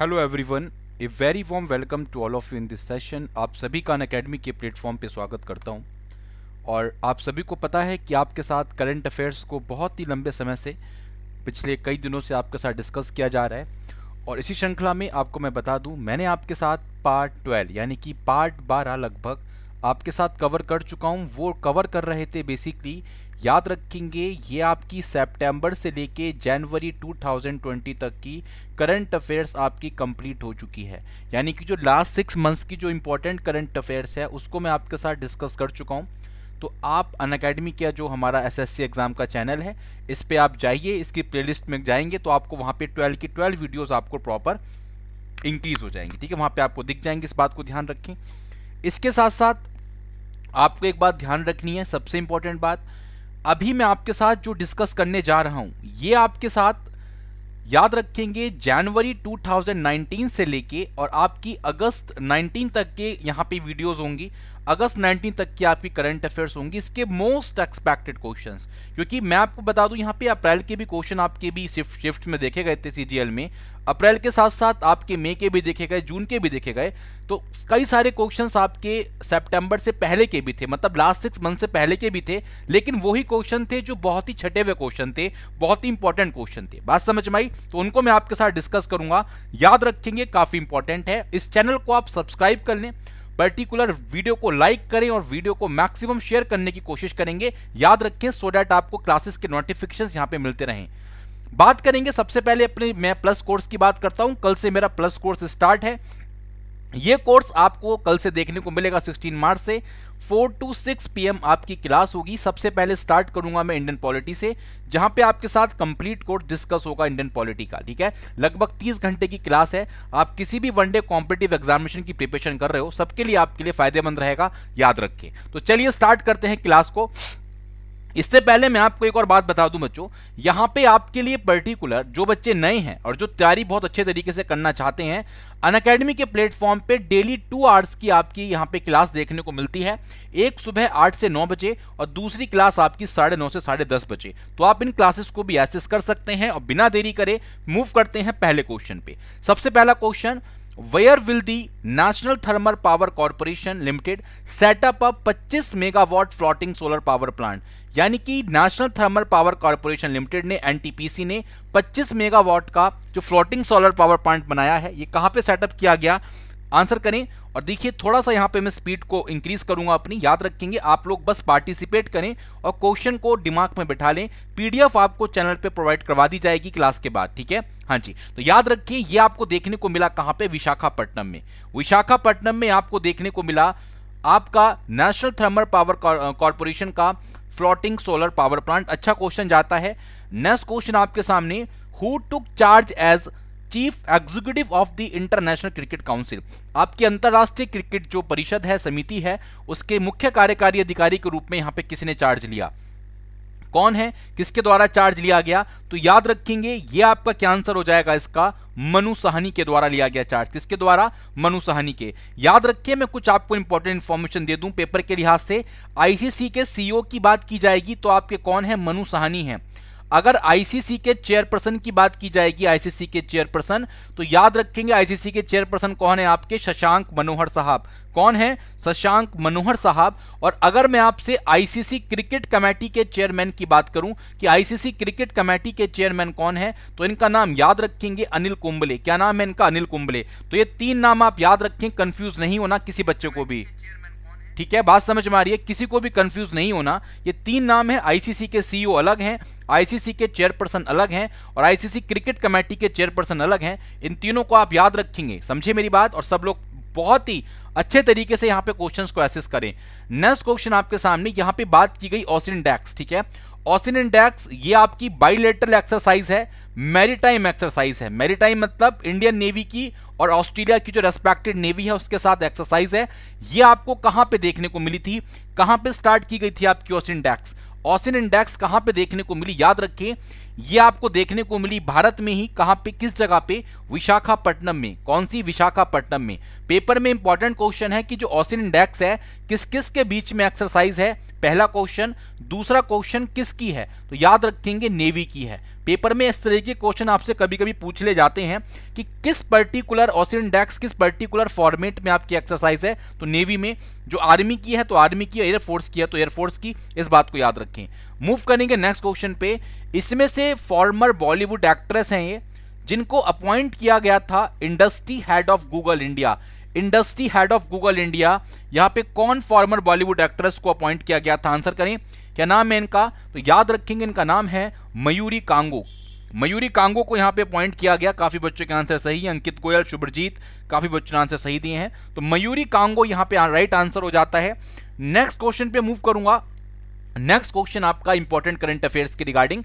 hello everyone a very warm welcome to all of you in this session आप सभी का अन Unacademy के platform पे स्वागत करता हूँ और आप सभी को पता है कि आपके साथ करंट अफेयर्स को बहुत ही लंबे समय से पिछले कई दिनों से आपके साथ डिस्कस किया जा रहा है और इसी श्रृंखला में आपको मैं बता दूं मैंने आपके साथ पार्ट ट्वेल्व यानी कि पार्ट बारह लगभग आपके साथ कवर कर चुका हूँ वो कवर कर रहे थे बेसिकली याद रखेंगे ये आपकी सितंबर से लेके जनवरी 2020 तक की करंट अफेयर्स आपकी कंप्लीट हो चुकी है यानी कि जो लास्ट सिक्स मंथ्स की जो इंपॉर्टेंट करंट अफेयर्स है उसको मैं आपके साथ डिस्कस कर चुका हूँ तो आप अन अकेडमी का जो हमारा एसएससी एग्ज़ाम का चैनल है इस पर आप जाइए इसकी प्लेलिस्ट में जाएंगे तो आपको वहाँ पे 12 की 12 वीडियोस आपको प्रॉपर इंक्रीज़ हो जाएंगे ठीक है वहाँ पे आपको दिख जाएंगे इस बात को ध्यान रखें इसके साथ साथ आपको एक बात ध्यान रखनी है सबसे इंपॉर्टेंट बात अभी मैं आपके साथ जो डिस्कस करने जा रहा हूं ये आपके साथ याद रखेंगे जनवरी 2019 से लेके और आपकी अगस्त 19 तक के यहाँ पे वीडियोस होंगी अगस्त 19 तक की आपकी करंट अफेयर्स होंगी इसके मोस्ट एक्सपेक्टेड क्वेश्चन क्योंकि मैं आपको बता दूं यहाँ पे अप्रैल के भी क्वेश्चन आपके भी शिफ्ट शिफ्ट में देखे गए थे सीजीएल में अप्रैल के साथ साथ आपके मई के भी देखे गए जून के भी देखे गए तो कई सारे क्वेश्चन आपके सेप्टेम्बर से पहले के भी थे मतलब लास्ट सिक्स मंथ से पहले के भी थे लेकिन वही क्वेश्चन थे जो बहुत ही छठे हुए क्वेश्चन थे बहुत ही इंपॉर्टेंट क्वेश्चन थे बात समझ में आई तो उनको मैं आपके साथ डिस्कस करूंगा याद रखेंगे काफी इंपॉर्टेंट है इस चैनल को आप सब्सक्राइब कर लें पर्टिकुलर वीडियो को लाइक करें और वीडियो को मैक्सिमम शेयर करने की कोशिश करेंगे याद रखें सो डैट आपको क्लासेस के नोटिफिकेशन यहाँ पे मिलते रहें बात करेंगे सबसे पहले अपने मैं प्लस कोर्स की बात करता हूँ कल से मेरा प्लस कोर्स स्टार्ट है ये कोर्स आपको कल से देखने को मिलेगा 16 मार्च से 4 टू 6 पीएम आपकी क्लास होगी सबसे पहले स्टार्ट करूंगा मैं इंडियन पॉलिटी से जहां पे आपके साथ कंप्लीट कोर्स डिस्कस होगा इंडियन पॉलिटी का ठीक है लगभग 30 घंटे की क्लास है आप किसी भी वनडे कॉम्पिटेटिव एग्जामिनेशन की प्रिपरेशन कर रहे हो सबके लिए आपके लिए फायदेमंद रहेगा याद रखें तो चलिए स्टार्ट करते हैं क्लास को इससे पहले मैं आपको एक और बात बता दूं बच्चों यहाँ पे आपके लिए पर्टिकुलर जो बच्चे नए हैं और जो तैयारी बहुत अच्छे तरीके से करना चाहते हैं अन अकेडमी के प्लेटफॉर्म पे डेली टू आवर्स की आपकी यहाँ पे क्लास देखने को मिलती है एक सुबह आठ से नौ बजे और दूसरी क्लास आपकी साढ़े नौ से साढ़े दस बजे तो आप इन क्लासेस को भी एसेस कर सकते हैं और बिना देरी करे मूव करते हैं पहले क्वेश्चन पे सबसे पहला question where will the national thermal power corporation limited setup up 25 megawatt floating solar power plant यानी कि national thermal power corporation limited ने एनटीपीसी ने 25 मेगावाट का जो फ्लोटिंग सोलर पावर प्लांट बनाया है ये कहां पे सेटअप किया गया आंसर करें और देखिए थोड़ा सा यहाँ पे मैं स्पीड को इंक्रीज करूंगा अपनी याद रखेंगे आप लोग बस पार्टिसिपेट करें और क्वेश्चन को दिमाग में बैठा लें पीडीएफ आपको चैनल पे प्रोवाइड करवा दी जाएगी क्लास के बाद ठीक है हाँ जी तो याद रखिए ये आपको देखने को मिला कहाँ पे विशाखापट्टनम में विशाखापट्टनम में आपको देखने को मिला आपका नेशनल थर्मल पावर कॉरपोरेशन का फ्लोटिंग सोलर पावर प्लांट अच्छा क्वेश्चन जाता है नेक्स्ट क्वेश्चन आपके सामने who took charge as chief executive of the International Cricket Council आपकी अंतर्राष्ट्रीय क्रिकेट जो परिषद है समिति है उसके मुख्य कार्यकारी अधिकारी के रूप में यहां पे किसने चार्ज लिया कौन है किसके द्वारा चार्ज लिया गया तो याद रखेंगे ये आपका क्या आंसर हो जाएगा इसका मनु सहनी के द्वारा लिया गया चार्ज किसके द्वारा मनु सहनी के याद रखिए मैं कुछ आपको इंपॉर्टेंट इंफॉर्मेशन दे दूं पेपर के लिहाज से आईसीसी के सीईओ e की बात की जाएगी तो आपके कौन है मनु सहनी है अगर आईसीसी के चेयरपर्सन की बात की जाएगी आईसीसी के चेयरपर्सन तो याद रखेंगे आईसीसी के चेयरपर्सन कौन है आपके शशांक मनोहर साहब कौन है शशांक मनोहर साहब और अगर मैं आपसे आईसीसी क्रिकेट कमेटी के चेयरमैन की बात करूं कि आईसीसी क्रिकेट कमेटी के चेयरमैन कौन है तो इनका नाम याद रखेंगे अनिल कुंबले क्या नाम है इनका अनिल कुंबले तो ये तीन नाम आप याद रखें कंफ्यूज नहीं होना किसी बच्चे को भी ठीक है बात समझ में आ रही है किसी को भी कंफ्यूज नहीं होना ये तीन नाम है आईसीसी के सीईओ e अलग हैं आईसीसी के चेयरपर्सन अलग हैं और आईसीसी क्रिकेट कमेटी के चेयरपर्सन अलग हैं इन तीनों को आप याद रखेंगे समझे मेरी बात और सब लोग बहुत ही अच्छे तरीके से यहां पे क्वेश्चन को एसेस करें नेक्स्ट क्वेश्चन आपके सामने यहां पे बात की गई ऑसिन डैक्स ठीक है ऑसिन डैक्स ये आपकी बाइलेटरल एक्सरसाइज है मैरीटाइम एक्सरसाइज है मैरीटाइम मतलब इंडियन नेवी की और ऑस्ट्रेलिया की जो रेस्पेक्टेड नेवी है उसके साथ एक्सरसाइज है ये आपको कहां पे देखने को मिली थी कहां पे स्टार्ट की गई थी आपकी ऑसिन डैक्स ऑसिन इंडेक्स कहां पे देखने को मिली याद रखिए ये आपको देखने को मिली भारत में ही कहां पे किस जगह पे विशाखापट्टनम में कौन सी विशाखापट्टनम में पेपर में इंपॉर्टेंट क्वेश्चन है कि जो ऑसिन इंडेक्स है किस किस के बीच में एक्सरसाइज है पहला क्वेश्चन दूसरा क्वेश्चन किसकी है तो याद रखेंगे नेवी की है पेपर में इस तरह के क्वेश्चन आपसे कभी कभी पूछ ले जाते हैं कि किस पर्टिकुलर ऑसिन डेक्स किस पर्टिकुलर फॉर्मेट में आपकी एक्सरसाइज है तो नेवी में जो आर्मी की है तो आर्मी की एयरफोर्स की है तो एयरफोर्स की इस बात को याद रखें मूव करेंगे नेक्स्ट क्वेश्चन पे इसमें से फॉर्मर बॉलीवुड एक्ट्रेस हैं ये जिनको अपॉइंट किया गया था industry head of Google India industry head of Google India यहां पे कौन फॉर्मर बॉलीवुड एक्ट्रेस को अपॉइंट किया गया था आंसर करें क्या नाम है इनका तो याद रखेंगे इनका नाम है मयूरी कांगो मयूरी कांगो को यहां पे पॉइंट किया गया काफी बच्चों के आंसर सही है अंकित गोयल शुभजीत काफी बच्चों ने आंसर सही दिए हैं तो मयूरी कांगो यहां पे राइट आंसर हो जाता है नेक्स्ट क्वेश्चन पे मूव करूंगा नेक्स्ट क्वेश्चन आपका इंपॉर्टेंट करंट अफेयर्स के regarding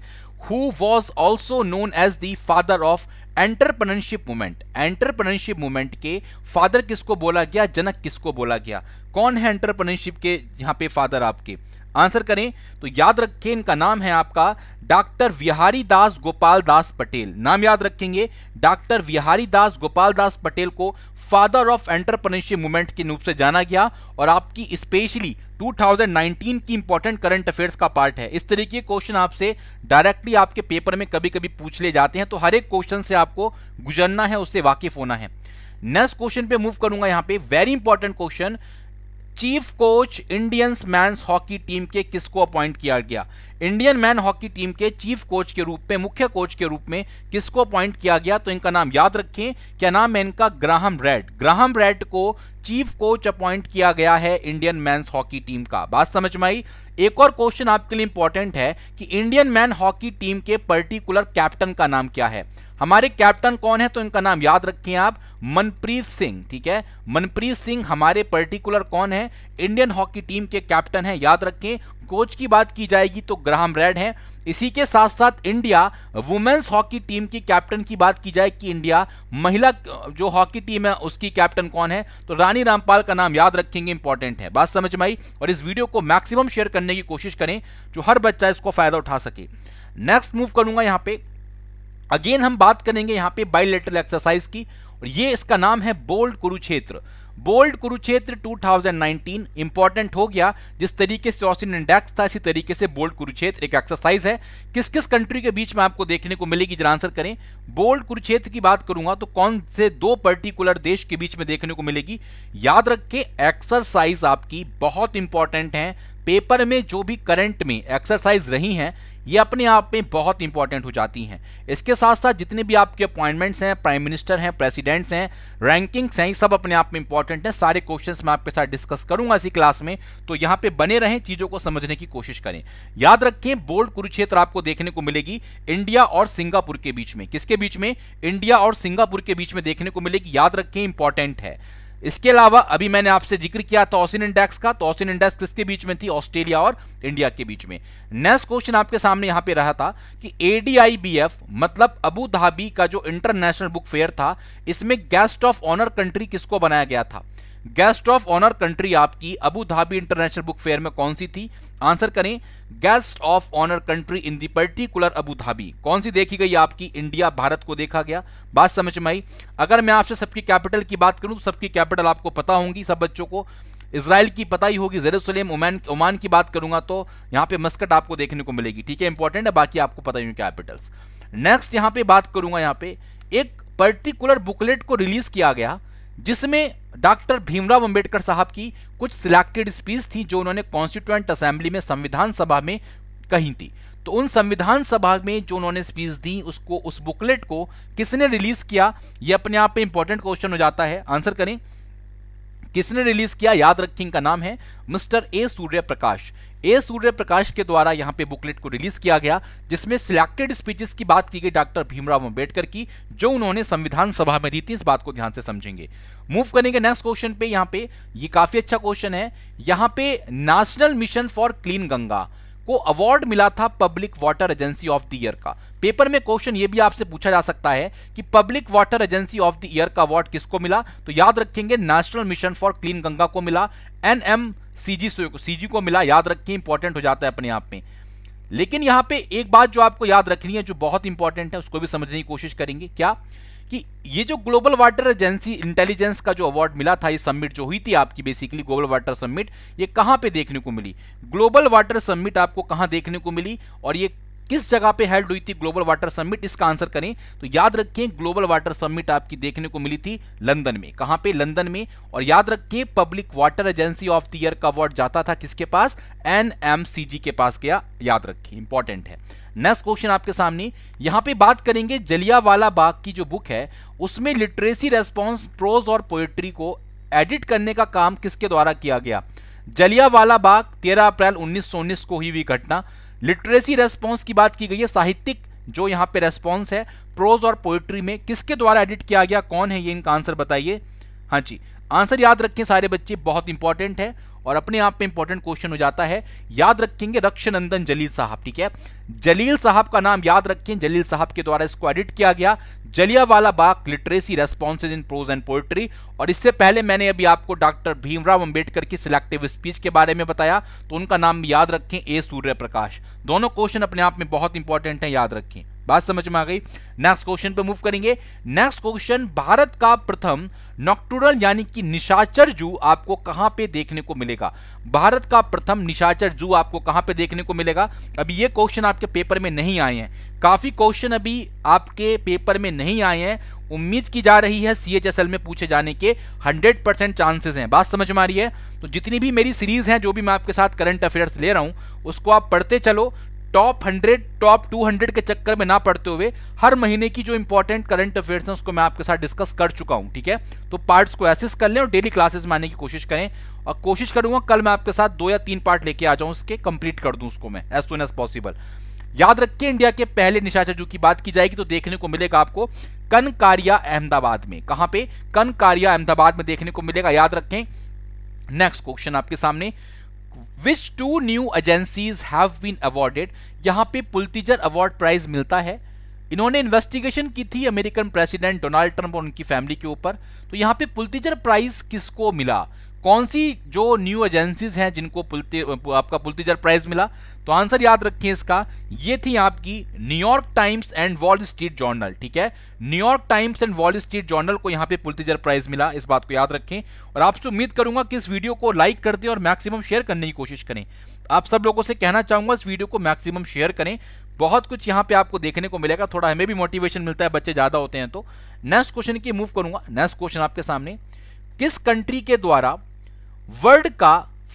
who was also known as the father of entrepreneurship movement entrepreneurship movement के फादर किसको बोला गया जनक किसको बोला गया कौन है एंटरप्रनरशिप के यहाँ पे फादर आपके आंसर करें तो याद रखें इनका नाम है आपका डॉक्टर विहारी दास गोपाल दास पटेल नाम याद रखेंगे डॉक्टर विहारी दास गोपाल दास पटेल को फादर ऑफ एंटरप्रेन्योरशिप मूवमेंट के रूप से जाना गया और आपकी स्पेशली 2019 की इंपॉर्टेंट करंट अफेयर्स का पार्ट है इस तरीके क्वेश्चन आपसे डायरेक्टली आपके पेपर में कभी कभी पूछ ले जाते हैं तो हर एक क्वेश्चन से आपको गुजरना है उससे वाकिफ होना है नेक्स्ट क्वेश्चन पे मूव करूंगा यहाँ पे very important question chief coach Indians men's hockey team के किसको अपॉइंट किया गया इंडियन मैन हॉकी टीम के चीफ कोच के रूप में मुख्य कोच के रूप में किसको अपॉइंट किया गया तो इनका नाम याद रखें क्या नाम है इनका ग्राहम रेड ग्राहम रेड को चीफ कोच अपॉइंट किया गया है इंडियन मैंस हॉकी टीम का बात समझ में आई एक और क्वेश्चन आपके लिए इंपॉर्टेंट है कि इंडियन मैन हॉकी टीम के पर्टिकुलर कैप्टन का नाम क्या है हमारे कैप्टन कौन है तो इनका नाम याद रखें आप मनप्रीत सिंह ठीक है मनप्रीत सिंह हमारे पर्टिकुलर कौन है इंडियन हॉकी टीम के कैप्टन है याद रखें कोच की बात की जाएगी तो ग्राहम रेड है इसी के साथ साथ इंडिया वुमेन्स हॉकी टीम की कैप्टन की बात की जाए कि इंडिया महिला जो हॉकी टीम है उसकी कैप्टन कौन है तो रानी रामपाल का नाम याद रखेंगे इंपॉर्टेंट है बात समझ में आई और इस वीडियो को मैक्सिमम शेयर करने की कोशिश करें जो हर बच्चा इसको फायदा उठा सके नेक्स्ट मूव करूंगा यहां पर अगेन हम बात करेंगे यहाँ पे बायोलेटरल एक्सरसाइज की और ये इसका नाम है bold Kurukshetra bold Kurukshetra 2019 important हो गया जिस तरीके से ऑस्टिन इंडेक्स था इसी तरीके से बोल्ड कुरुक्षेत्र एक एक्सरसाइज है किस किस कंट्री के बीच में आपको देखने को मिलेगी जरा आंसर करें बोल्ड कुरुक्षेत्र की बात करूंगा तो कौन से दो पर्टिकुलर देश के बीच में देखने को मिलेगी याद रखे एक्सरसाइज आपकी बहुत इंपॉर्टेंट है पेपर में जो भी करंट में एक्सरसाइज रही हैं ये अपने आप में बहुत इंपॉर्टेंट हो जाती हैं इसके साथ साथ जितने भी आपके अपॉइंटमेंट्स हैं प्राइम मिनिस्टर हैं प्रेसिडेंट्स हैं रैंकिंग्स हैं ये सब अपने आप में इंपॉर्टेंट हैं सारे क्वेश्चंस मैं आपके साथ डिस्कस करूंगा इसी क्लास में तो यहाँ पे बने रहें चीज़ों को समझने की कोशिश करें याद रखें बोर्ड कुरुक्षेत्र आपको देखने को मिलेगी इंडिया और सिंगापुर के बीच में किसके बीच में इंडिया और सिंगापुर के बीच में देखने को मिलेगी याद रखें इंपॉर्टेंट है इसके अलावा अभी मैंने आपसे जिक्र किया ऑसिन इंडेक्स का तो ऑसिन इंडेक्स किसके बीच में थी ऑस्ट्रेलिया और इंडिया के बीच में नेक्स्ट क्वेश्चन आपके सामने यहां पे रहा था कि एडीआईबीएफ मतलब अबू धाबी का जो इंटरनेशनल बुक फेयर था इसमें गेस्ट ऑफ ऑनर कंट्री किसको बनाया गया था गेस्ट ऑफ ऑनर कंट्री आपकी Abu Dhabi international book fair में कौन सी थी आंसर करें guest of honour country in the particular Abu Dhabi कौन सी देखी गई आपकी इंडिया भारत को देखा गया बात समझ में आई अगर मैं आपसे सबकी कैपिटल की बात करूं तो सबकी कैपिटल आपको पता होंगी सब बच्चों को इसराइल की पता ही होगी जेरूसलेम ओमान ओमान की बात करूंगा तो यहाँ पे मस्कट आपको देखने को मिलेगी ठीक है इंपॉर्टेंट है बाकी आपको पता ही कैपिटल्स नेक्स्ट यहाँ पे बात करूंगा यहाँ पे एक पर्टिकुलर बुकलेट को रिलीज किया गया जिसमें डॉक्टर भीमराव अंबेडकर साहब की कुछ सिलेक्टेड स्पीच थी जो उन्होंने कॉन्स्टिट्यूएंट असेंबली में संविधान सभा में कही थी तो उन संविधान सभा में जो उन्होंने स्पीच दी उसको उस बुकलेट को किसने रिलीज किया ये अपने आप में इंपॉर्टेंट क्वेश्चन हो जाता है आंसर करें किसने रिलीज किया याद रखें इनका नाम है मिस्टर ए सूर्य प्रकाश ए सूर्य प्रकाश के द्वारा यहां पे बुकलेट को रिलीज किया गया जिसमें सिलेक्टेड स्पीचेस की बात की गई डॉक्टर भीमराव अंबेडकर की जो उन्होंने संविधान सभा में दी थी इस बात को ध्यान से समझेंगे मूव करेंगे नेक्स्ट क्वेश्चन पे यहां पे ये काफी अच्छा क्वेश्चन है यहां पे national mission for clean Ganga को अवार्ड मिला था public water agency of the year का पेपर में क्वेश्चन ये भी आपसे पूछा जा सकता है कि public water agency of the year का अवार्ड किसको मिला तो याद रखेंगे national mission for clean Ganga को मिला एन एम सी जी को मिला याद रखिए इंपॉर्टेंट हो जाता है अपने आप में लेकिन यहां पे एक बात जो आपको याद रखनी है जो बहुत इंपॉर्टेंट है उसको भी समझने की कोशिश करेंगे क्या कि ये जो ग्लोबल वाटर एजेंसी इंटेलिजेंस का जो अवार्ड मिला था ये सबमिट जो हुई थी आपकी बेसिकली ग्लोबल वाटर सबमिट ये कहां पे देखने को मिली ग्लोबल वाटर सबमिट आपको कहां देखने को मिली और ये किस जगह पे हेल्ड हुई थी ग्लोबल वाटर समिट इसका आंसर करें तो याद रखें ग्लोबल वाटर समिट आपकी देखने को मिली थी लंदन में कहां पे लंदन में और याद रखें public water agency of the year का अवार्ड जाता था किसके पास एनएमसीजी के पास गया याद रखें इंपॉर्टेंट है नेक्स्ट क्वेश्चन आपके सामने यहां पे बात करेंगे जलियावाला बाग की जो बुक है उसमें लिटरेसी रेस्पॉन्स प्रोज और पोएट्री को एडिट करने का काम किसके द्वारा किया गया जलियावाला बाग 13 अप्रैल 1919 को हुई हुई घटना लिटरेसी रेस्पॉन्स की बात की गई है साहित्यिक जो यहाँ पे रेस्पॉन्स है प्रोज और पोइट्री में किसके द्वारा एडिट किया गया कौन है ये इनका आंसर बताइए हाँ जी आंसर याद रखें सारे बच्चे बहुत इंपॉर्टेंट है और अपने आप में इंपॉर्टेंट क्वेश्चन हो जाता है याद रखेंगे रक्षनंदन जलील साहब ठीक है जलील साहब का नाम याद रखें जलील साहब के द्वारा इसको एडिट किया गया Jallianwala Bagh literacy responses in prose and poetry और इससे पहले मैंने अभी आपको डॉक्टर भीमराव अंबेडकर की सिलेक्टिव स्पीच के बारे में बताया तो उनका नाम याद रखें ए सूर्य प्रकाश दोनों क्वेश्चन अपने आप में बहुत इंपॉर्टेंट है याद रखें बात समझ में आ गई नेक्स्ट क्वेश्चन पे मूव करेंगे नेक्स्ट क्वेश्चन भारत का प्रथम नॉक्टूरल यानी कि निशाचर जू आपको कहां पे देखने को मिलेगा भारत का प्रथम निशाचर जू आपको कहां पे देखने को मिलेगा अभी ये क्वेश्चन आपके पेपर में नहीं आए हैं काफी क्वेश्चन अभी आपके पेपर में नहीं आए हैं उम्मीद की जा रही है सीएचएसएल में पूछे जाने के 100% चांसेस हैं बात समझ में आ रही है तो जितनी भी मेरी सीरीज हैं जो भी मैं आपके साथ करंट अफेयर्स ले रहा हूं उसको आप पढ़ते चलो top hundred top two hundred के चक्कर में ना पड़ते हुए हर महीने की जो इंपॉर्टेंट करंट अफेयर्स हैं उसको मैं आपके साथ डिस्कस कर चुका हूं ठीक है तो पार्ट्स को एसिस कर लें और डेली क्लासेस में आने की कोशिश करें और कोशिश करूंगा कल मैं आपके साथ दो या तीन पार्ट लेके आ जाऊं उसके कंप्लीट कर दूं उसको मैं एज सुन एज पॉसिबल याद रखिए इंडिया के पहले निशाचर की बात की जाएगी तो देखने को मिलेगा आपको कन कारिया अहमदाबाद में कहां पे कन कारिया अहमदाबाद में देखने को मिलेगा याद रखें नेक्स्ट क्वेश्चन आपके सामने which two new agencies have been awarded यहां पे पुलतीजर अवार्ड प्राइज मिलता है इन्होंने इन्वेस्टिगेशन की थी अमेरिकन प्रेसिडेंट डोनाल्ड ट्रंप और उनकी फैमिली के ऊपर तो यहां पे पुलतीजर प्राइज किसको मिला कौन सी जो न्यू एजेंसीज हैं जिनको पुलती आपका पुलतीजर प्राइज मिला तो आंसर याद रखिए इसका ये थी आपकी New York Times and Wall Street Journal ठीक है New York Times and Wall Street Journal को यहां पे पुलतीजर प्राइज मिला इस बात को याद रखें और आपसे उम्मीद करूंगा कि इस वीडियो को लाइक कर दें और मैक्सिमम शेयर करने की कोशिश करें आप सब लोगों से कहना चाहूंगा इस वीडियो को मैक्सिमम शेयर करें बहुत कुछ यहां पे आपको देखने को मिलेगा थोड़ा हमें भी मोटिवेशन मिलता है बच्चे ज़्यादा होते हैं तो नेक्स्ट क्वेश्चन की मूव करूंगा नेक्स्ट क्वेश्चन आपके सामने किस कंट्री के द्वारा वर्ल्ड का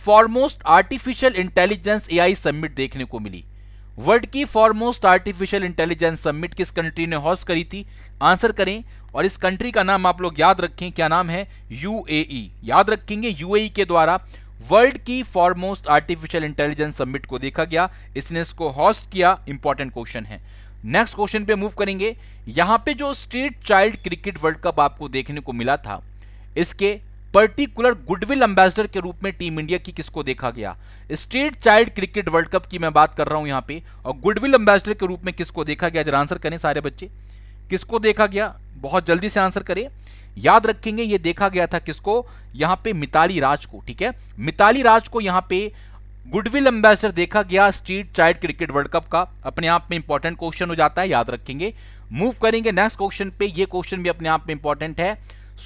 foremost artificial intelligence AI summit देखने को मिली वर्ल्ड की फॉरमोस्ट आर्टिफिशियल इंटेलिजेंस समिट किस कंट्री ने हॉस्ट करी थी आंसर करें और इस कंट्री का नाम आप लोग याद रखें क्या नाम है यूएई याद रखेंगे यूएई के द्वारा वर्ल्ड की फॉरमोस्ट आर्टिफिशियल इंटेलिजेंस समिट को देखा गया इसने इसको हॉस्ट किया इंपॉर्टेंट क्वेश्चन है नेक्स्ट क्वेश्चन पे मूव करेंगे यहां पे जो state child cricket world cup आपको देखने को मिला था इसके पर्टिकुलर गुडविल एम्बेसडर के रूप में टीम इंडिया की किसको देखा गया state child cricket world cup की मैं बात कर रहा हूं यहां पे और गुडविल एम्बेसडर के रूप में किसको देखा गया जरा आंसर करें सारे बच्चे किसको देखा गया बहुत जल्दी से आंसर करें याद रखेंगे ये देखा गया था किसको यहां पे मिताली राज को ठीक है मिताली राज को यहां पे गुडविल एम्बेसडर देखा गया street child cricket world cup का अपने आप में इंपॉर्टेंट क्वेश्चन हो जाता है याद रखेंगे मूव करेंगे नेक्स्ट क्वेश्चन पे ये क्वेश्चन भी अपने आप में इंपॉर्टेंट है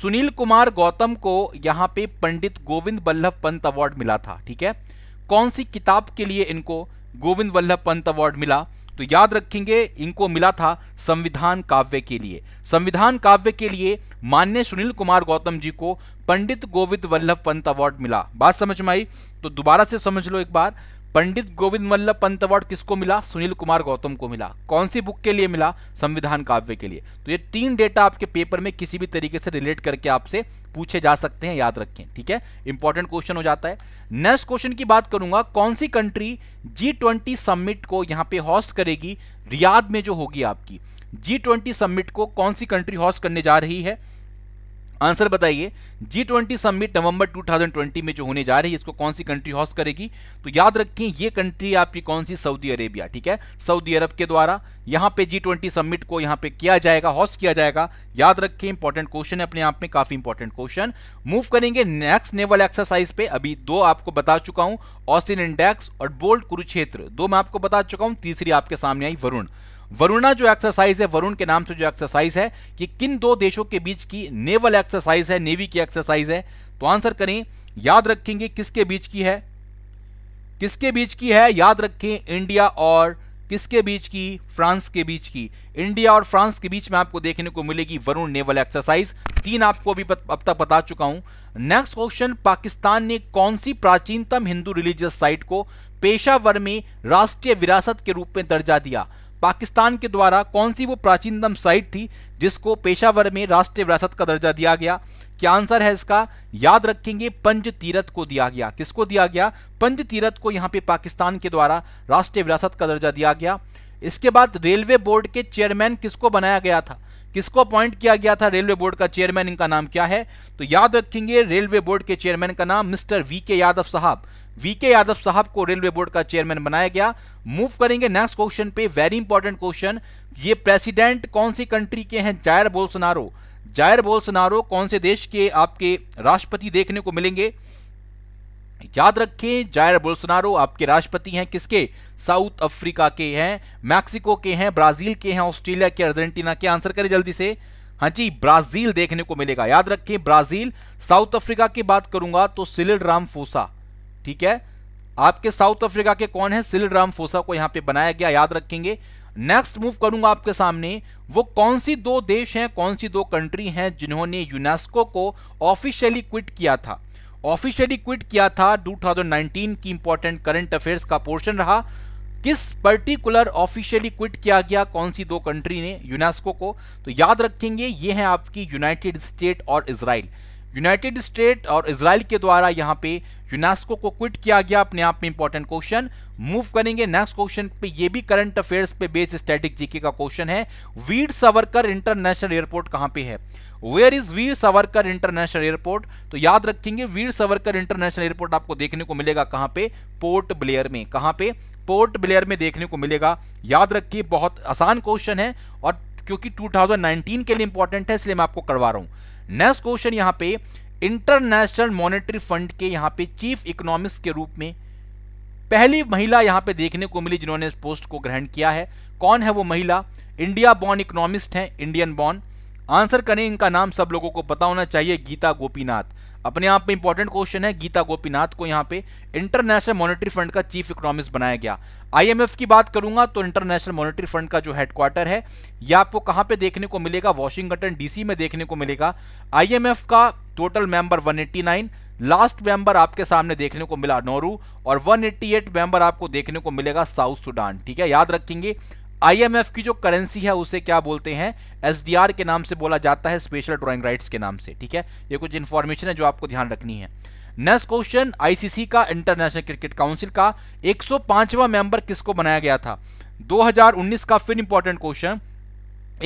सुनील कुमार गौतम को यहां पे पंडित गोविंद वल्लभ पंत अवार्ड मिला था ठीक है कौन सी किताब के लिए इनको गोविंद वल्लभ पंत अवार्ड मिला तो याद रखेंगे इनको मिला था संविधान काव्य के लिए संविधान काव्य के लिए मान्य सुनील कुमार गौतम जी को पंडित गोविंद वल्लभ पंत अवार्ड मिला बात समझ में आई तो दोबारा से समझ लो एक बार पंडित गोविंद वल्लभ पंत अवार्ड किसको मिला सुनील कुमार गौतम को मिला कौन सी बुक के लिए मिला संविधान काव्य के लिए तो ये तीन डेटा आपके पेपर में किसी भी तरीके से रिलेट करके आपसे पूछे जा सकते हैं याद रखें ठीक है इंपॉर्टेंट क्वेश्चन हो जाता है नेक्स्ट क्वेश्चन की बात करूंगा कौन सी कंट्री जी ट्वेंटी सम्मिट को यहाँ पे हॉस्ट करेगी रियाद में जो होगी आपकी जी ट्वेंटी सम्मिट को कौन सी कंट्री हॉस्ट करने जा रही है आंसर बताइए जी ट्वेंटी समिट नवंबर 2020 में जो होने जा रही है इसको कौन सी कंट्री हॉस्ट करेगी तो याद रखें ये कंट्री आपकी कौन सी सऊदी अरेबिया ठीक है सऊदी अरब के द्वारा यहां पे जी ट्वेंटी समिट को यहाँ पे किया जाएगा हॉस्ट किया जाएगा याद रखें इंपॉर्टेंट क्वेश्चन है अपने आप में काफी इंपॉर्टेंट क्वेश्चन मूव करेंगे नेक्स्ट नेवल एक्सरसाइज पे अभी दो आपको बता चुका हूं ऑस्टिन इंडेक्स और बोल्ड कुरुक्षेत्र दो मैं आपको बता चुका हूं तीसरी आपके सामने आई वरुण वरुणा जो एक्सरसाइज है वरुण के नाम से जो एक्सरसाइज है कि किन दो देशों के बीच की नेवल एक्सरसाइज है नेवी की एक्सरसाइज है तो आंसर करें याद रखेंगे किसके बीच की है किसके बीच की है याद रखें इंडिया और किसके बीच की फ्रांस के बीच की इंडिया और फ्रांस के बीच में आपको देखने को मिलेगी वरुण नेवल एक्सरसाइज तीन आपको अभी अब तक बता चुका हूं नेक्स्ट क्वेश्चन पाकिस्तान ने कौन सी प्राचीनतम हिंदू रिलीजियस साइट को पेशावर में राष्ट्रीय विरासत के रूप में दर्जा दिया पाकिस्तान के द्वारा कौन सी वो प्राचीनतम साइट थी जिसको पेशावर में राष्ट्रीय विरासत का दर्जा दिया गया क्या आंसर है इसका याद रखेंगे पंज तीरथ को दिया गया किसको दिया गया पंज तीरथ को यहाँ पे पाकिस्तान के द्वारा राष्ट्रीय विरासत का दर्जा दिया गया इसके बाद रेलवे बोर्ड के चेयरमैन किसको बनाया गया था किसको अपॉइंट किया गया था रेलवे बोर्ड का चेयरमैन इनका नाम क्या है तो याद रखेंगे रेलवे बोर्ड के चेयरमैन का नाम मिस्टर वी के यादव साहब वीके यादव साहब को रेलवे बोर्ड का चेयरमैन बनाया गया मूव करेंगे नेक्स्ट क्वेश्चन पे वेरी इंपॉर्टेंट क्वेश्चन ये प्रेसिडेंट कौन सी कंट्री के हैं जायर बोलसनारो जायर बोलसनारो कौन से देश के आपके राष्ट्रपति देखने को मिलेंगे याद रखें जायर बोलसनारो आपके राष्ट्रपति हैं किसके साउथ अफ्रीका के हैं मैक्सिको के हैं ब्राजील के हैं ऑस्ट्रेलिया के अर्जेंटीना के आंसर करें जल्दी से हाँ जी ब्राजील देखने को मिलेगा याद रखें ब्राजील साउथ अफ्रीका की बात करूंगा तो सिलिड फोसा ठीक है आपके साउथ अफ्रीका के कौन है सिल फोसा को यहां पे बनाया गया याद रखेंगे नेक्स्ट मूव करूंगा आपके सामने वो कौन सी दो देश हैं कौन सी दो कंट्री हैं जिन्होंने यूनेस्को को ऑफिशियली क्विट किया था ऑफिशियली क्विट किया था 2019 की इंपॉर्टेंट करंट अफेयर्स का पोर्शन रहा किस पर्टिकुलर ऑफिशियली क्विट किया गया कौन सी दो कंट्री ने यूनेस्को को तो याद रखेंगे ये है आपकी यूनाइटेड स्टेट और इसराइल यूनाइटेड स्टेट और इसराइल के द्वारा यहां पे यूनेस्को को क्विट किया गया अपने आप में इंपॉर्टेंट क्वेश्चन मूव करेंगे नेक्स्ट क्वेश्चन पे ये भी करंट अफेयर्स पे बेस्ड स्टैटिक जीके का क्वेश्चन है वीर सावरकर इंटरनेशनल एयरपोर्ट कहां पे है where is Veer Savarkar international airport तो याद रखेंगे वीर सावरकर इंटरनेशनल एयरपोर्ट आपको देखने को मिलेगा कहां पे पोर्ट ब्लेयर में कहां पे पोर्ट ब्लेयर में देखने को मिलेगा याद रखिए बहुत आसान क्वेश्चन है और क्योंकि 2019 के लिए इंपॉर्टेंट है इसलिए मैं आपको करवा रहा हूं नेक्स्ट क्वेश्चन यहां पे इंटरनेशनल मॉनेटरी फंड के यहां पे चीफ इकोनॉमिस्ट के रूप में पहली महिला यहां पे देखने को मिली जिन्होंने इस पोस्ट को ग्रहण किया है कौन है वो महिला इंडिया बॉर्न इकोनॉमिस्ट हैं इंडियन बॉर्न आंसर करें इनका नाम सब लोगों को पता होना चाहिए गीता गोपीनाथ अपने आप में इंपॉर्टेंट क्वेश्चन है गीता गोपीनाथ को यहां पे इंटरनेशनल मॉनेटरी फंड का चीफ इकोनॉमिस्ट बनाया गया आईएमएफ की बात करूंगा तो इंटरनेशनल मॉनेटरी फंड का जो हेडक्वार्टर है यह आपको कहां पे देखने को मिलेगा वॉशिंगटन डीसी में देखने को मिलेगा आईएमएफ का टोटल मेंबर 189 लास्ट मेंबर आपके सामने देखने को मिला नोरू और वन मेंबर आपको देखने को मिलेगा साउथ सुडान ठीक है याद रखेंगे आईएमएफ की जो करेंसी है उसे क्या बोलते हैं एसडीआर के नाम से बोला जाता है स्पेशल ड्राइंग राइट्स के नाम से ठीक है ये कुछ इंफॉर्मेशन है जो आपको ध्यान रखनी है नेक्स्ट क्वेश्चन आईसीसी का इंटरनेशनल क्रिकेट काउंसिल का 105वां मेंबर किसको बनाया गया था 2019 का फिर इंपॉर्टेंट क्वेश्चन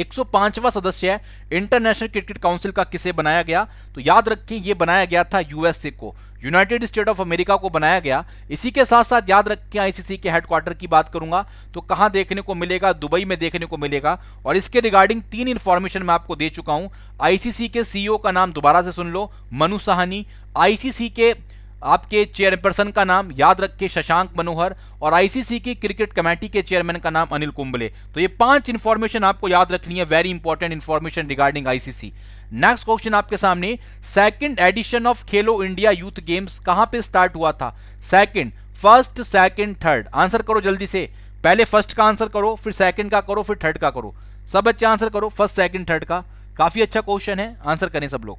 105वां सदस्य इंटरनेशनल क्रिकेट काउंसिल का किसे बनाया गया तो याद रखिए ये बनाया गया था यूएसए को यूनाइटेड स्टेट ऑफ अमेरिका को बनाया गया इसी के साथ साथ याद रखें आईसीसी के हेडक्वार्टर की बात करूंगा तो कहां देखने को मिलेगा दुबई में देखने को मिलेगा और इसके रिगार्डिंग तीन इन्फॉर्मेशन मैं आपको दे चुका हूं आईसीसी के सीईओ e का नाम दोबारा से सुन लो मनु सहानी आईसीसी के आपके चेयरपर्सन का नाम याद रख के शशांक मनोहर और आईसीसी की क्रिकेट कमेटी के चेयरमैन का नाम अनिल कुंबले तो ये पांच इन्फॉर्मेशन आपको याद रखनी है very important information regarding ICC next question आपके सामने second edition of Khelo India youth games कहां पे स्टार्ट हुआ था second first second third answer करो जल्दी से पहले फर्स्ट का आंसर करो फिर सेकंड का करो फिर थर्ड का करो सब बच्चे अच्छा आंसर करो फर्स्ट सेकंड थर्ड का काफी अच्छा क्वेश्चन है आंसर करें सब लोग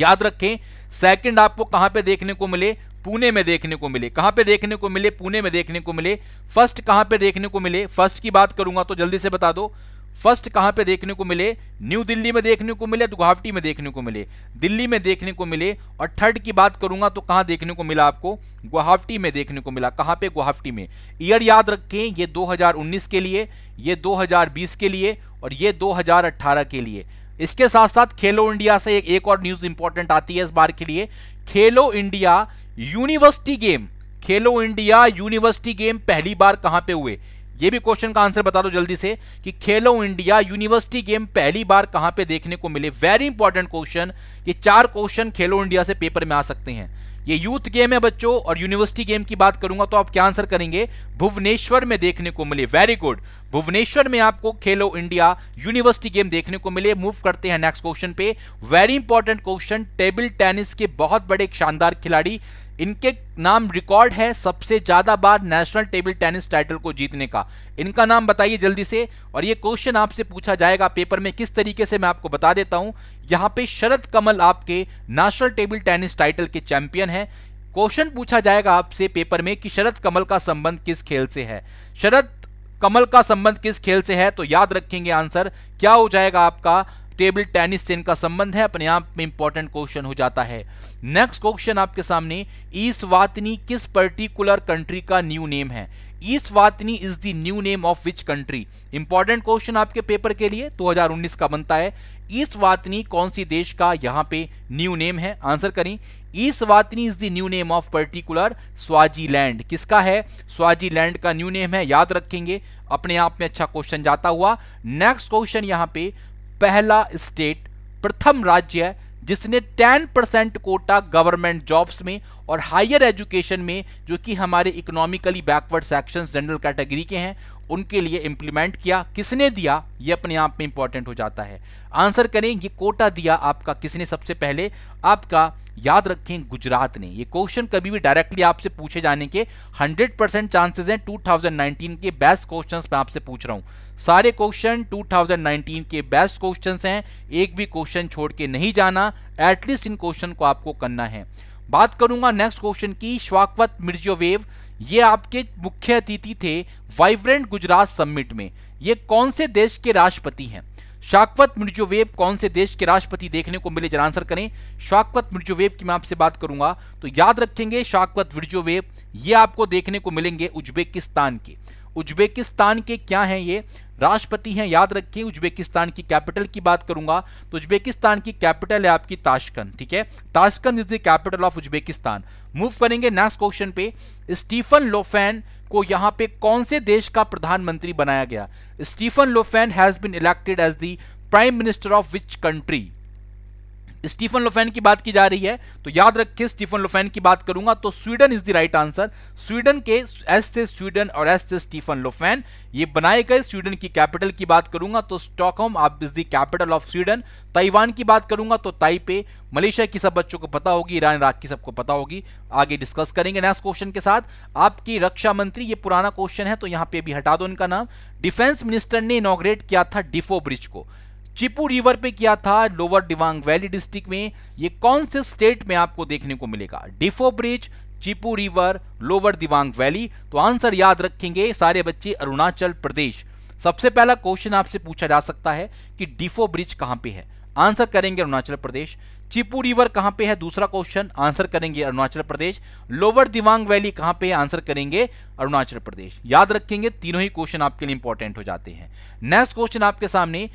याद रखें सेकंड आपको कहां पे देखने को मिले पुणे में देखने को मिले कहां पे देखने को मिले पुणे में देखने को मिले फर्स्ट कहां पे देखने को मिले फर्स्ट की बात करूंगा तो जल्दी से बता दो फर्स्ट कहां पे देखने को मिले न्यू दिल्ली में देखने को मिले तो गुवाहाटी में देखने को मिले दिल्ली में देखने को मिले और थर्ड की बात करूंगा तो कहां देखने को मिला आपको गुवाहाटी में देखने को मिला कहां पे गुवाहाटी में ईयर याद रखें ये 2019 के लिए ये 2020 के लिए और ये 2018 के लिए इसके साथ साथ खेलो इंडिया से एक, एक और न्यूज इंपॉर्टेंट आती है इस बार के लिए Khelo India university game Khelo India university game पहली बार कहां पे हुए ये भी क्वेश्चन का आंसर बता दो जल्दी से कि खेलो इंडिया यूनिवर्सिटी गेम पहली बार कहां पे देखने को मिले वेरी इंपॉर्टेंट क्वेश्चन ये चार क्वेश्चन खेलो इंडिया से पेपर में आ सकते हैं ये यूथ गेम है बच्चों और यूनिवर्सिटी गेम की बात करूंगा तो आप क्या आंसर करेंगे भुवनेश्वर में देखने को मिले वेरी गुड भुवनेश्वर में आपको खेलो इंडिया यूनिवर्सिटी गेम देखने को मिले मूव करते हैं नेक्स्ट क्वेश्चन पे very important question table tennis के बहुत बड़े शानदार खिलाड़ी इनके नाम रिकॉर्ड है सबसे ज्यादा बार नेशनल टेबल टेनिस टाइटल को जीतने का इनका नाम बताइए जल्दी से और ये क्वेश्चन आपसे पूछा जाएगा पेपर में किस तरीके से मैं आपको बता देता हूं यहां पे शरद कमल आपके नेशनल टेबल टेनिस टाइटल के चैंपियन है क्वेश्चन पूछा जाएगा आपसे पेपर में कि शरद कमल का संबंध किस खेल से है शरद कमल का संबंध किस खेल से है तो याद रखेंगे आंसर क्या हो जाएगा आपका टेबल टेनिस से इनका संबंध है अपने आप में इंपॉर्टेंट क्वेश्चन हो जाता है नेक्स्ट क्वेश्चन आपके सामने ईस वातनी किस पर्टिकुलर कंट्री का न्यू नेम है Eswatini is the new name of which country important question आपके पेपर के लिए 2019 का बनता है ईस्ट वातनी कौन सी देश का यहां पे न्यू नेम है आंसर करें Eswatini is the new name of particular Swaziland किसका है स्वाजीलैंड का न्यू नेम है याद रखेंगे अपने आप में अच्छा क्वेश्चन जाता हुआ नेक्स्ट क्वेश्चन यहां पे पहला स्टेट प्रथम राज्य है जिसने 10 परसेंट कोटा गवर्नमेंट जॉब्स में और हायर एजुकेशन में जो कि हमारे economically backward sections general category के हैं उनके लिए इंप्लीमेंट किया किसने दिया ये अपने आप में इंपॉर्टेंट हो जाता है आंसर करें ये कोटा दिया आपका किसने सबसे पहले आपका याद रखें गुजरात ने ये क्वेश्चन कभी भी डायरेक्टली आपसे पूछे जाने के 100 परसेंट चांसेज हैं 2019 के बेस्ट क्वेश्चंस मैं आपसे पूछ रहा हूं सारे क्वेश्चन 2019 के बेस्ट क्वेश्चंस हैं एक भी क्वेश्चन छोड़ के नहीं जाना एटलीस्ट इन क्वेश्चन को आपको करना है बात करूंगा नेक्स्ट क्वेश्चन की श्वाकवत मिर्जोवेव ये आपके मुख्य अतिथि थे वाइब्रेंट गुजरात समिट में ये कौन से देश के राष्ट्रपति हैं शाकवत मिर्जोवेब कौन से देश के राष्ट्रपति देखने को मिले जरा आंसर करें शाकवत मिर्जोवेब की मैं आपसे बात करूंगा तो याद रखेंगे शाकवत मिर्जोवेब ये आपको देखने को मिलेंगे उज्बेकिस्तान के उज्बेकिस्तान के क्या हैं ये राष्ट्रपति हैं याद रखें उज्बेकिस्तान की कैपिटल की बात करूंगा तो उज्बेकिस्तान की कैपिटल है आपकी ताशकंद ठीक है Tashkent is the capital of Uzbekistan move करेंगे नेक्स्ट क्वेश्चन पे स्टीफन लोफेन को यहां पे कौन से देश का प्रधानमंत्री बनाया गया Stefan Lofven has been elected as the prime minister of which country Stefan Lofven की बात की जा रही है तो याद रखिए स्टीफन लोफेन की बात करूंगा तो Sweden is the right answer Sweden के एस से स्वीडन और एस से स्टीफन लोफेन ये बनाए गए स्वीडन की कैपिटल की बात करूंगा तो स्टॉकहोम आप is the capital of Sweden Taiwan की बात करूंगा तो ताइपे मलेशिया की सब बच्चों को पता होगी ईरान इराक की सबको पता होगी आगे डिस्कस करेंगे नेक्स्ट क्वेश्चन के साथ आपकी रक्षा मंत्री ये पुराना क्वेश्चन है तो यहाँ पे भी हटा दो इनका नाम डिफेंस मिनिस्टर ने इनोग्रेट किया था डिफो ब्रिज को चिपू रिवर पे किया था लोअर दिवांग वैली डिस्ट्रिक्ट में ये कौन से स्टेट में आपको देखने को मिलेगा Diffo bridge Chipu river lower Dibang valley तो आंसर याद रखेंगे सारे बच्चे अरुणाचल प्रदेश सबसे पहला क्वेश्चन आपसे पूछा जा सकता है कि डिफो ब्रिज कहां पे है आंसर करेंगे अरुणाचल प्रदेश चिपू रिवर कहां पे है दूसरा क्वेश्चन आंसर करेंगे अरुणाचल प्रदेश लोअर दिवांग वैली कहां पे है आंसर करेंगे अरुणाचल प्रदेश याद रखेंगे तीनों ही क्वेश्चन आपके लिए इंपॉर्टेंट हो जाते हैं नेक्स्ट क्वेश्चन आपके सामने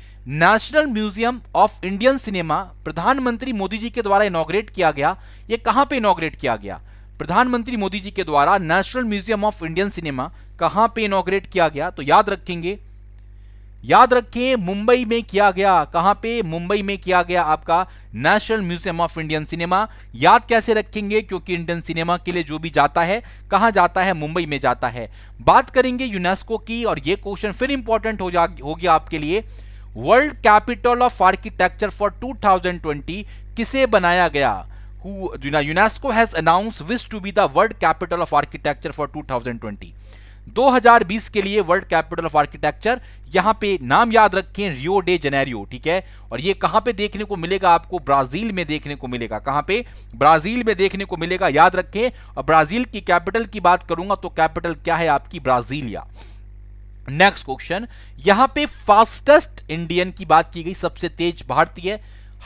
National Museum of Indian Cinema प्रधानमंत्री मोदी जी के द्वारा इनोग्रेट किया गया यह कहां पर इनोग्रेट किया गया प्रधानमंत्री मोदी जी के द्वारा National Museum of Indian Cinema कहां पे इनोग्रेट किया गया तो याद रखेंगे याद रखें मुंबई में किया गया कहां पे मुंबई में किया गया आपका National Museum of Indian Cinema याद कैसे रखेंगे क्योंकि इंडियन सिनेमा के लिए जो भी जाता है कहां जाता है मुंबई में जाता है बात करेंगे यूनेस्को की और ये क्वेश्चन फिर इंपॉर्टेंट हो जा हो गया आपके लिए world capital of architecture for 2020 किसे बनाया गया यूनेस्को हैज अनाउंस विस to be the world capital of architecture for twenty 2020 के लिए वर्ल्ड कैपिटल ऑफ आर्किटेक्चर यहां पे नाम याद रखें रियो डे जेनेरियो ठीक है और ये कहां पे देखने को मिलेगा आपको ब्राजील में देखने को मिलेगा कहां पे ब्राजील में देखने को मिलेगा याद रखें और ब्राजील की कैपिटल की बात करूंगा तो कैपिटल क्या है आपकी ब्राजीलिया नेक्स्ट क्वेश्चन यहां पे फास्टेस्ट इंडियन की बात की गई सबसे तेज भारतीय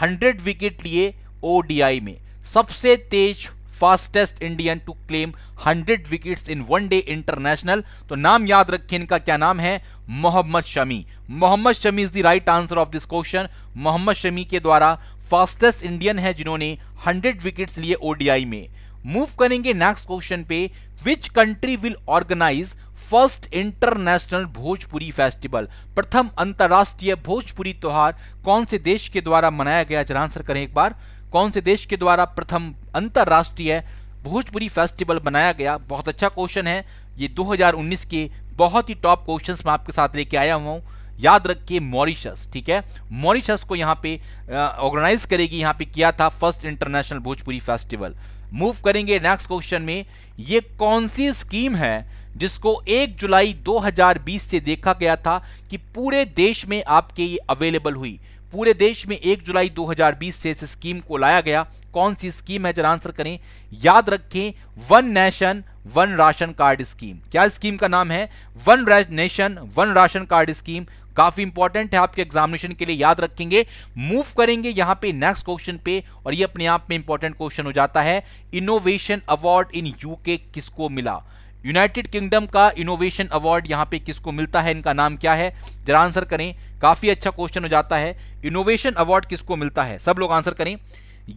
हंड्रेड विकेट लिए ओडीआई में सबसे तेज fastest Indian to claim 100 wickets in one day international तो नाम याद रखें इनका क्या नाम है Mohammed Shami Mohammed Shami is the right answer of this question Mohammed Shami के द्वारा फास्टेस्ट इंडियन है जिन्होंने 100 विकेट्स लिए ओडीआई में मूव करेंगे नेक्स्ट क्वेश्चन पे which country will organise first international Bhojpuri festival प्रथम अंतर्राष्ट्रीय भोजपुरी त्योहार कौन से देश के द्वारा मनाया गया जरा आंसर करें एक बार कौन से देश के द्वारा प्रथम अंतर्राष्ट्रीय भोजपुरी फेस्टिवल बनाया गया बहुत अच्छा क्वेश्चन है ये 2019 के बहुत ही टॉप क्वेश्चंस मैं आपके साथ लेके आया हुआ हूँ याद के मॉरिशस ठीक है मॉरिशस को यहाँ पे ऑर्गेनाइज करेगी यहाँ पे किया था first international Bhojpuri festival move करेंगे नेक्स्ट क्वेश्चन में ये कौन सी स्कीम है जिसको 1 जुलाई 2020 से देखा गया था कि पूरे देश में आपके ये अवेलेबल हुई पूरे देश में 1 जुलाई 2020 से इस स्कीम को लाया गया कौन सी स्कीम है जरा आंसर करें याद रखें one nation one ration card scheme क्या स्कीम का नाम है one nation one ration card scheme काफी इंपॉर्टेंट है आपके एग्जामिनेशन के लिए याद रखेंगे मूव करेंगे यहां पे नेक्स्ट क्वेश्चन पे और ये अपने आप में इंपॉर्टेंट क्वेश्चन हो जाता है इनोवेशन अवार्ड इन यूके किसको मिला यूनाइटेड किंगडम का इनोवेशन अवार्ड यहां पे किसको मिलता है इनका नाम क्या है जरा आंसर करें काफी अच्छा क्वेश्चन हो जाता है इनोवेशन अवार्ड किसको मिलता है सब लोग आंसर करें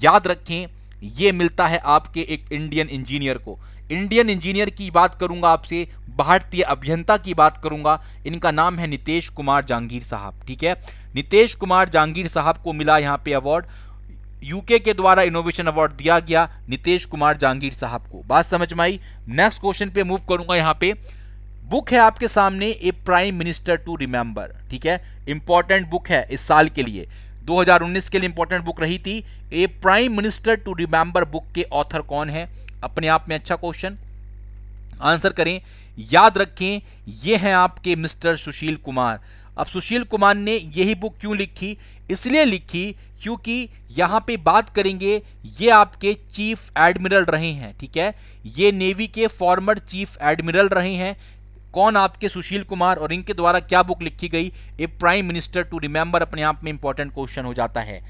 याद रखें ये मिलता है आपके एक इंडियन इंजीनियर को इंडियन इंजीनियर की बात करूंगा आपसे भारतीय अभियंता की बात करूंगा इनका नाम है नितेश कुमार जांगीर साहब ठीक है नितेश कुमार जांगीर साहब को मिला यहां पे अवार्ड यूके के द्वारा इनोवेशन अवार्ड दिया गया नितेश कुमार जांगीर साहब को बात समझ में आई नेक्स्ट क्वेश्चन पे मूव करूंगा यहां पर बुक है आपके सामने a prime minister to remember ठीक है इंपॉर्टेंट बुक है इस साल के लिए 2019 के लिए इंपॉर्टेंट बुक रही थी a prime minister to remember book के ऑथर कौन है अपने आप में अच्छा क्वेश्चन आंसर करें याद रखें ये हैं आपके मिस्टर सुशील कुमार अब सुशील कुमार ने यही बुक क्यों लिखी इसलिए लिखी क्योंकि यहां पे बात करेंगे ये आपके चीफ एडमिरल रहे हैं ठीक है ये नेवी के फॉर्मर चीफ एडमिरल रहे हैं कौन आपके सुशील कुमार और इनके द्वारा क्या बुक लिखी गई a prime minister to remember अपने आप में इंपॉर्टेंट क्वेश्चन हो जाता है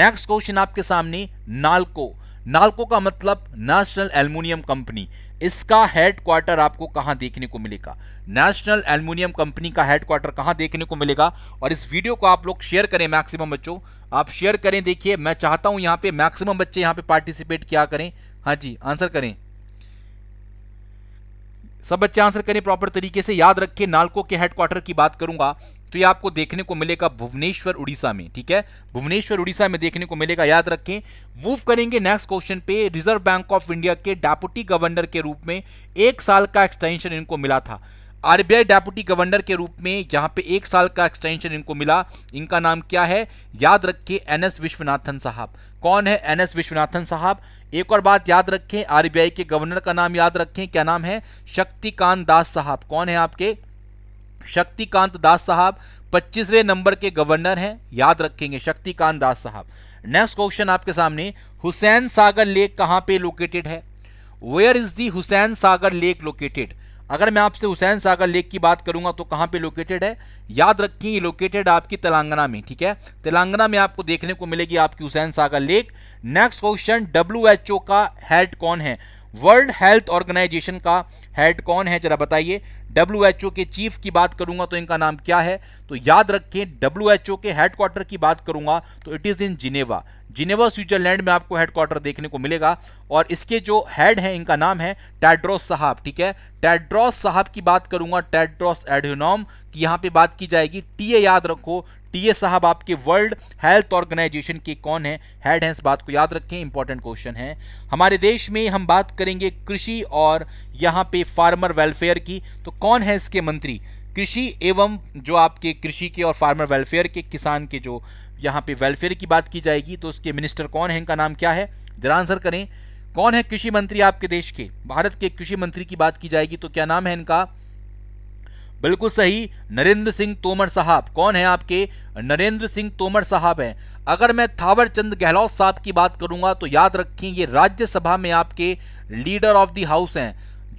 नेक्स्ट क्वेश्चन आपके सामने नालको नालको का मतलब नेशनल एल्यूमिनियम कंपनी इसका हेडक्वार्टर आपको कहां देखने को मिलेगा नेशनल एल्यूमिनियम कंपनी का हेडक्वार्टर कहां देखने को मिलेगा और इस वीडियो को आप लोग शेयर करें मैक्सिमम बच्चों आप शेयर करें देखिए मैं चाहता हूं यहां पे मैक्सिमम बच्चे यहां पे पार्टिसिपेट क्या करें हाँ जी आंसर करें सब बच्चे आंसर करें प्रॉपर तरीके से याद रखें नालको के हेडक्वार्टर की बात करूंगा तो ये आपको देखने को मिलेगा भुवनेश्वर उड़ीसा में ठीक है भुवनेश्वर उड़ीसा में देखने को मिलेगा याद रखें मूव करेंगे नेक्स्ट क्वेश्चन पे रिजर्व बैंक ऑफ इंडिया के डेपुटी गवर्नर के रूप में एक साल का एक्सटेंशन इनको मिला था आरबीआई डेपुटी गवर्नर के रूप में यहां पे एक साल का एक्सटेंशन इनको मिला इनका नाम क्या है याद रखिए एनएस विश्वनाथन साहब कौन है एनएस विश्वनाथन साहब एक और बात याद रखें आरबीआई के गवर्नर का नाम याद रखें क्या नाम है शक्तिकांत दास साहब कौन है आपके शक्तिकांत दास साहब पच्चीसवें नंबर के गवर्नर हैं याद रखेंगे शक्तिकांत दास साहब नेक्स्ट क्वेश्चन आपके सामने हुसैन सागर लेक कहाँ पे लोकेटेड है where is the Hussain Sagar lake located अगर मैं आपसे हुसैन सागर लेक की बात करूंगा तो कहाँ पे लोकेटेड है याद रखिए ये लोकेटेड आपकी तेलंगाना में ठीक है तेलंगाना में आपको देखने को मिलेगी आपकी Hussain Sagar lake next question W का हेड कौन है वर्ल्ड हेल्थ ऑर्गेनाइजेशन का हेड कौन है जरा बताइए डब्ल्यू के चीफ की बात करूंगा तो इनका नाम क्या है तो याद रखें डब्ल्यू के हेडक्वार्टर की बात करूंगा तो it is in Geneva Geneva Switzerland में आपको हेडक्वार्टर देखने को मिलेगा और इसके जो हेड हैं इनका नाम है टैड्रोस साहब ठीक है टैड्रॉस साहब की बात करूंगा टैड्रॉस एडोनॉम की यहाँ पे बात की जाएगी टी ए याद रखो टीए साहब आपके वर्ल्ड हेल्थ ऑर्गेनाइजेशन के कौन है हेड हैं इस बात को याद रखें इंपॉर्टेंट क्वेश्चन है हमारे देश में हम बात करेंगे कृषि और यहाँ पे फार्मर वेलफेयर की तो कौन है इसके मंत्री कृषि एवं जो आपके कृषि के और फार्मर वेलफेयर के किसान के जो यहाँ पे वेलफेयर की बात की जाएगी तो उसके मिनिस्टर कौन है इनका नाम क्या है जरा आंसर करें कौन है कृषि मंत्री आपके देश के भारत के कृषि मंत्री की बात की जाएगी तो क्या नाम है इनका बिल्कुल सही नरेंद्र सिंह तोमर साहब कौन है आपके नरेंद्र सिंह तोमर साहब हैं अगर मैं थावर चंद गहलोत साहब की बात करूंगा तो याद रखें ये राज्यसभा में आपके लीडर ऑफ द हाउस हैं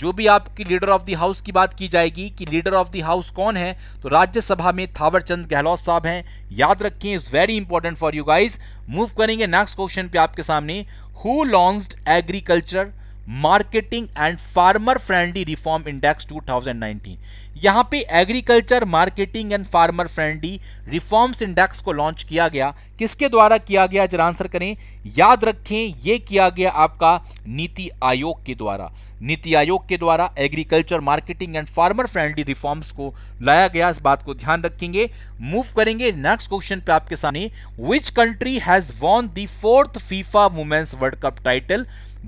जो भी आपकी लीडर ऑफ द हाउस की बात की जाएगी कि लीडर ऑफ द हाउस कौन है तो राज्यसभा में थावर गहलोत साहब हैं याद रखें is very important for you guys move करेंगे नेक्स्ट क्वेश्चन पे आपके सामने who launched agriculture marketing and farmer friendly reform index 2019 यहां पे agriculture marketing and farmer friendly reforms index को लॉन्च किया गया किसके द्वारा किया गया जरा आंसर करें याद रखें ये किया गया आपका नीति आयोग के द्वारा नीति आयोग के द्वारा agriculture marketing and farmer friendly reforms को लाया गया इस बात को ध्यान रखेंगे मूव करेंगे नेक्स्ट क्वेश्चन पे आपके सामने which country has won the fourth FIFA women's world cup title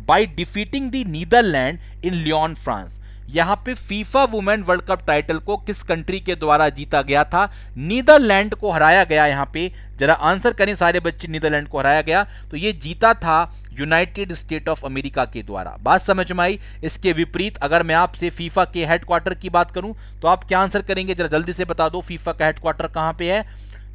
by defeating the Netherland in Lyon France यहां पे FIFA women world cup title को किस कंट्री के द्वारा जीता गया था नीदरलैंड को हराया गया यहाँ पे जरा आंसर करें सारे बच्चे नीदरलैंड को हराया गया तो ये जीता था यूनाइटेड स्टेट ऑफ अमेरिका के द्वारा बात समझ में आई इसके विपरीत अगर मैं आपसे फीफा के हेडक्वार्टर की बात करूं तो आप क्या आंसर करेंगे जरा जल्दी से बता दो फीफा का हेडक्वार्टर कहां पर है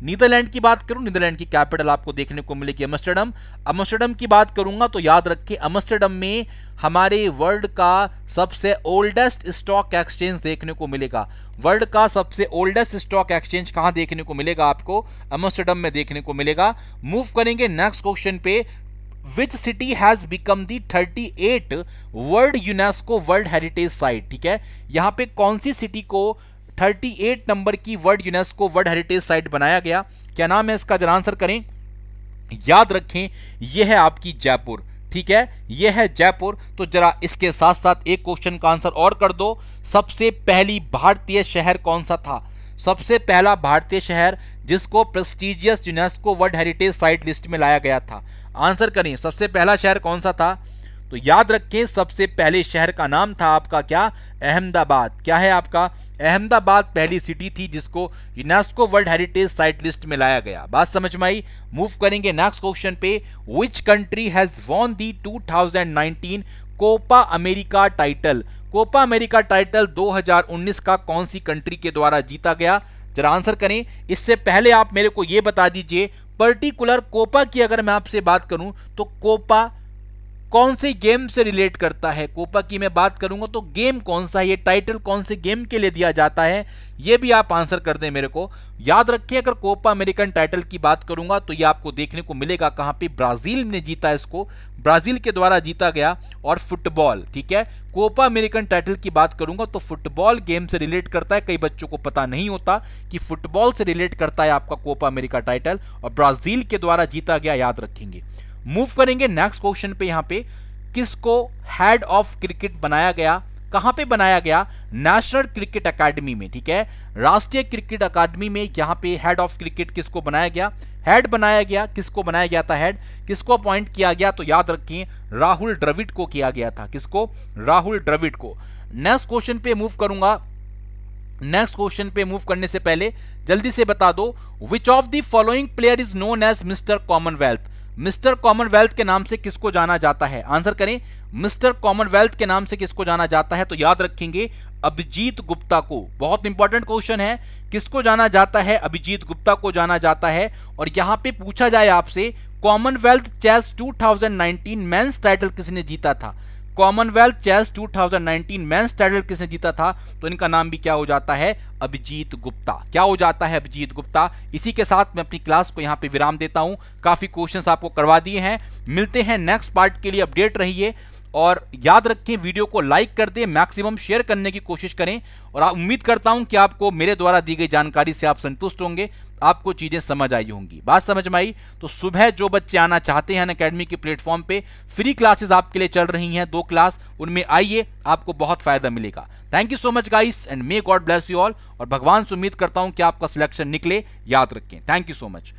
नीदरलैंड की बात करूं नीदरलैंड की कैपिटल आपको देखने को मिलेगी अमस्टरडम अमस्टरडम की बात करूंगा तो याद रखें अमस्टरडम में हमारे वर्ल्ड का सबसे ओल्डेस्ट स्टॉक एक्सचेंज देखने को मिलेगा वर्ल्ड का सबसे ओल्डेस्ट स्टॉक एक्सचेंज कहां देखने को मिलेगा आपको अमस्टरडम में देखने को मिलेगा मूव करेंगे नेक्स्ट क्वेश्चन पे which city has become the eight world UNESCO world heritage site ठीक है यहां पे कौन सी सिटी को 38 नंबर की world UNESCO world heritage site बनाया गया क्या नाम है इसका जरा आंसर करें याद रखें यह है आपकी जयपुर ठीक है यह है जयपुर तो जरा इसके साथ साथ एक क्वेश्चन का आंसर और कर दो सबसे पहली भारतीय शहर कौन सा था सबसे पहला भारतीय शहर जिसको prestigious UNESCO world heritage site list में लाया गया था आंसर करें सबसे पहला शहर कौन सा था तो याद रखें सबसे पहले शहर का नाम था आपका क्या अहमदाबाद क्या है आपका अहमदाबाद पहली सिटी थी जिसको UNESCO world heritage site list में लाया गया बात समझ में आई मूव करेंगे नेक्स्ट क्वेश्चन पे which country has won the 2019 Copa America title Copa America title 2019 का कौन सी कंट्री के द्वारा जीता गया जरा आंसर करें इससे पहले आप मेरे को यह बता दीजिए पर्टिकुलर कोपा की अगर मैं आपसे बात करूं तो कोपा कौन से गेम से रिलेट करता है कोपा की मैं बात करूंगा तो गेम कौन सा है ये टाइटल कौन से गेम के लिए दिया जाता है ये भी आप आंसर कर दें मेरे को याद रखिए अगर कोपा अमेरिकन टाइटल की बात करूंगा तो ये आपको देखने को मिलेगा कहाँ पे ब्राजील ने जीता इसको ब्राजील के द्वारा जीता गया और फुटबॉल ठीक है कोपा अमेरिकन टाइटल की बात करूंगा तो फुटबॉल गेम से रिलेट करता है कई बच्चों को पता नहीं होता कि फुटबॉल से रिलेट करता है आपका कोपा अमेरिका टाइटल और ब्राजील के द्वारा जीता गया याद रखेंगे मूव करेंगे नेक्स्ट क्वेश्चन पे यहां पे किसको हेड ऑफ क्रिकेट बनाया गया कहां पे बनाया गया नेशनल क्रिकेट एकेडमी में ठीक है राष्ट्रीय क्रिकेट एकेडमी में यहां पे हेड ऑफ क्रिकेट किसको बनाया गया हेड बनाया गया किसको बनाया गया था हेड किसको अपॉइंट किया गया तो याद रखिए राहुल द्रविड को किया गया था किसको राहुल द्रविड को नेक्स्ट क्वेश्चन पे मूव करूंगा नेक्स्ट क्वेश्चन पे मूव करने से पहले जल्दी से बता दो which of the following player is known as Mister Commonwealth Mister Commonwealth के नाम से किसको जाना जाता है आंसर करें मिस्टर कॉमनवेल्थ के नाम से किसको जाना जाता है तो याद रखेंगे अभिजीत गुप्ता को बहुत इंपॉर्टेंट क्वेश्चन है किसको जाना जाता है अभिजीत गुप्ता को जाना जाता है और यहां पे पूछा जाए आपसे कॉमनवेल्थ चेस 2019 मेंस टाइटल किसने जीता था कॉमनवेल्थ चेस 2019 मेंस टाइटल किसने जीता था तो इनका नाम भी क्या हो जाता है अभिजीत गुप्ता क्या हो जाता है अभिजीत गुप्ता इसी के साथ मैं अपनी क्लास को यहां पे विराम देता हूं काफ़ी क्वेश्चंस आपको करवा दिए हैं मिलते हैं नेक्स्ट पार्ट के लिए अपडेट रहिए और याद रखें वीडियो को लाइक कर दें मैक्सिमम शेयर करने की कोशिश करें और उम्मीद करता हूं कि आपको मेरे द्वारा दी गई जानकारी से आप संतुष्ट होंगे आपको चीज़ें समझ आई होंगी बात समझ में आई तो सुबह जो बच्चे आना चाहते हैं अकेडमी के प्लेटफॉर्म पे फ्री क्लासेस आपके लिए चल रही हैं दो क्लास उनमें आइए आपको बहुत फायदा मिलेगा thank you so much guys and may God bless you all और भगवान से उम्मीद करता हूं कि आपका सिलेक्शन निकले याद रखें थैंक यू सो मच